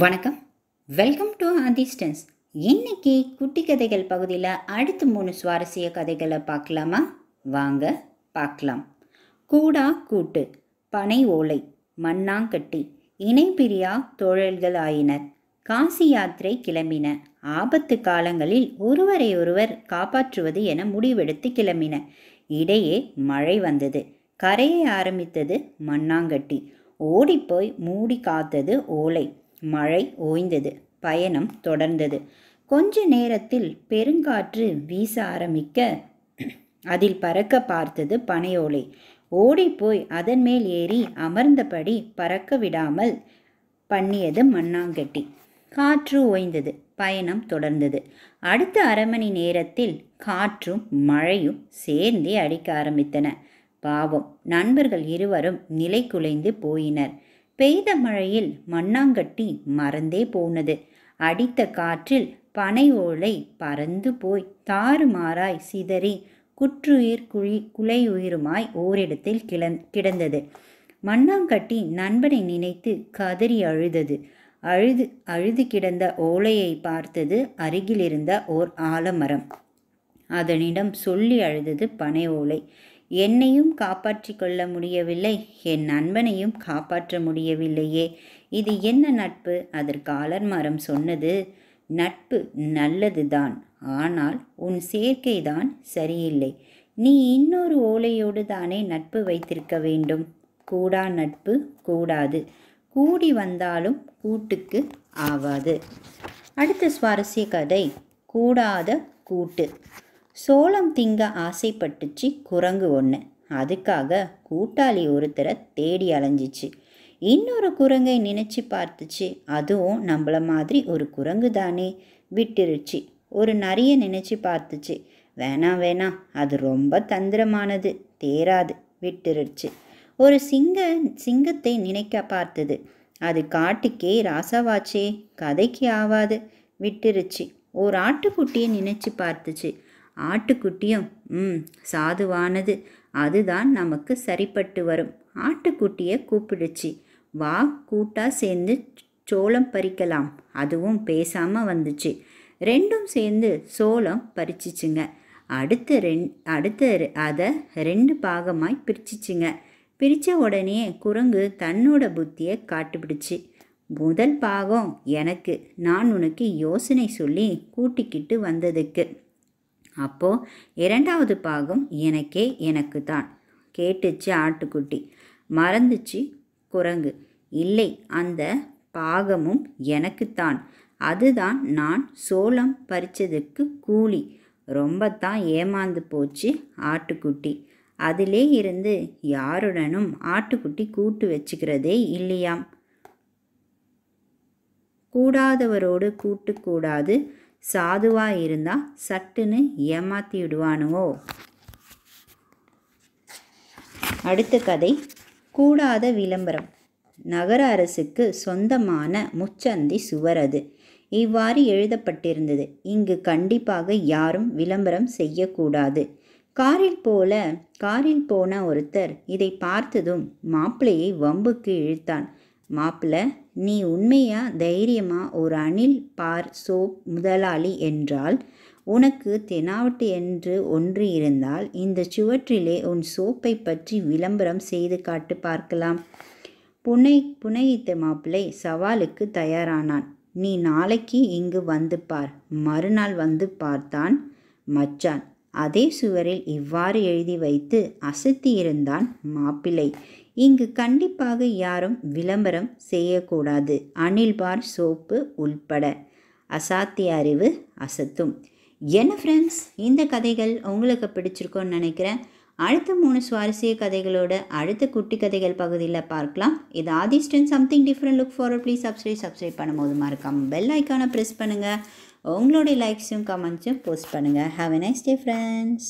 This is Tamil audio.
வணக்கம் வெல்கம் டு ஆதிஸ்டன்ஸ் இன்னைக்கு குட்டி கதைகள் பகுதியில் அடுத்த மூணு சுவாரஸ்ய கதைகளை பார்க்கலாமா வாங்க பார்க்கலாம் கூடா கூட்டு பனை ஓலை மண்ணாங்கட்டி இணை பிரியா தோழல்கள் ஆயினர் காசி யாத்திரை கிளம்பின ஆபத்து காலங்களில் ஒருவரை ஒருவர் காப்பாற்றுவது என முடிவெடுத்து கிளம்பின இடையே மழை வந்தது கரையை ஆரம்பித்தது மண்ணாங்கட்டி ஓடிப்போய் மூடி காத்தது ஓலை மழை ஓய்ந்தது பயணம் தொடர்ந்தது கொஞ்ச நேரத்தில் பெருங்காற்று வீச ஆரம்பிக்க அதில் பறக்க பார்த்தது பனையோலை ஓடிப்போய் அதன் மேல் ஏறி அமர்ந்தபடி பறக்க விடாமல் பண்ணியது மண்ணாங்கட்டி காற்று ஓய்ந்தது பயணம் தொடர்ந்தது அடுத்த அரை மணி நேரத்தில் காற்றும் மழையும் சேர்ந்தே அடிக்க ஆரம்பித்தன பாவம் நண்பர்கள் இருவரும் நிலை குலைந்து போயினர் பெய்த மழையில் மண்ணாங்கட்டி மறந்தே போனது அடித்த காற்றில் பனை ஓலை பறந்து போய் தாறுமாறாய் சிதறி குற்றுயிர் குழி குலையுயிருமாய் ஓரிடத்தில் கிளந் கிடந்தது மண்ணாங்கட்டி நண்பனை நினைத்து கதறி அழுதது அழுது அழுது கிடந்த ஓலையை பார்த்தது அருகிலிருந்த ஓர் ஆலமரம் அதனிடம் சொல்லி அழுதது பனை ஓலை என்னையும் காப்பாற்றி கொள்ள முடியவில்லை என் நண்பனையும் காப்பாற்ற முடியவில்லையே இது என்ன நட்பு அதற்கு மரம் சொன்னது நட்பு நல்லதுதான் ஆனால் உன் சேர்க்கைதான் சரியில்லை நீ இன்னொரு ஓலையோடு தானே நட்பு வைத்திருக்க வேண்டும் கூடா நட்பு கூடாது கூடி வந்தாலும் கூட்டுக்கு ஆவாது அடுத்த சுவாரஸ்ய கதை கூடாத கூட்டு சோளம் திங்க ஆசைப்பட்டுச்சு குரங்கு ஒன்று அதுக்காக கூட்டாளி ஒருத்தரை தேடி அலைஞ்சிச்சு இன்னொரு குரங்கை நினச்சி பார்த்துச்சு அதுவும் நம்மள மாதிரி ஒரு குரங்கு தானே விட்டுருச்சு ஒரு நிறைய நினச்சி பார்த்துச்சு வேணாம் வேணாம் அது ரொம்ப தந்திரமானது தேராது விட்டுருச்சு ஒரு சிங்க சிங்கத்தை நினைக்க பார்த்தது அது காட்டுக்கே ராசாவாச்சே கதைக்கு ஆவாது விட்டுருச்சு ஒரு ஆட்டுக்குட்டியை நினச்சி பார்த்துச்சு ஆட்டுக்குட்டியும் ம் சாதுவானது அதுதான் நமக்கு சரிப்பட்டு வரும் ஆட்டுக்குட்டியை கூப்பிடுச்சு வா கூட்டாக சேர்ந்து சோளம் பறிக்கலாம் அதுவும் பேசாமல் வந்துச்சு ரெண்டும் சேர்ந்து சோளம் பறிச்சிச்சுங்க அடுத்த ரெண் அடுத்த அதை ரெண்டு பாகமாய் பிரிச்சிச்சுங்க பிரித்த உடனே குரங்கு தன்னோட புத்தியை காட்டுப்பிடிச்சு முதல் பாகம் எனக்கு நான் உனக்கு யோசனை சொல்லி கூட்டிக்கிட்டு வந்ததுக்கு அப்போ இரண்டாவது பாகம் எனக்கே எனக்கு தான் கேட்டுச்சு ஆட்டுக்குட்டி மறந்துச்சு குரங்கு இல்லை அந்த பாகமும் எனக்குத்தான் அதுதான் நான் சோளம் பறிச்சதுக்கு கூலி ரொம்ப தான் ஏமாந்து போச்சு ஆட்டுக்குட்டி அதிலே இருந்து யாருடனும் ஆட்டுக்குட்டி கூட்டு வச்சுக்கிறதே இல்லையாம் கூடாதவரோடு கூட்டு கூடாது சாதுவாக இருந்தால் சட்டுன்னு ஏமாற்றி விடுவானுவோ அடுத்த கதை கூடாத விளம்பரம் நகர அரசுக்கு சொந்தமான முச்சந்தி சுவரது இவ்வாறு எழுதப்பட்டிருந்தது இங்கு கண்டிப்பாக யாரும் விளம்பரம் செய்யக்கூடாது காரில் போல காரில் போன ஒருத்தர் இதை பார்த்ததும் மாப்பிள்ளையை வம்புக்கு இழுத்தான் மாப்பிள்ள நீ உண்மையா தைரியமா ஒரு அணில் பார் சோப் முதலாளி என்றால் உனக்கு தெனாவட்டு என்று ஒன்று இருந்தால் இந்த சுவற்றிலே உன் சோப்பை பற்றி விளம்பரம் செய்து காட்டு பார்க்கலாம் புனை புனையித்த மாப்பிள்ளை சவாலுக்கு தயாரானான் நீ நாளைக்கு இங்கு வந்து பார் மறுநாள் வந்து பார்த்தான் மச்சான் அதே சுவரில் இவ்வாறு எழுதி வைத்து அசத்தியிருந்தான் மாப்பிள்ளை இங்கு கண்டிப்பாக யாரும் விளம்பரம் செய்யக்கூடாது அனில் பார் சோப்பு உள்பட அசாத்திய அறிவு அசத்தும் என்ன ஃப்ரெண்ட்ஸ் இந்த கதைகள் உங்களுக்கு பிடிச்சிருக்கோன்னு நினைக்கிறேன் அடுத்த மூணு சுவாரஸ்ய கதைகளோட அடுத்த குட்டி கதைகள் பகுதியில் பார்க்கலாம் இது ஆதிஸ்டன் something different look forward please subscribe subscribe பண்ணும்போது மறக்காமல் பெல் ஐக்கானை ப்ரெஸ் பண்ணுங்கள் உங்களுடைய லைக்ஸும் கமெண்ட்ஸும் போஸ்ட் பண்ணுங்கள் have a nice day friends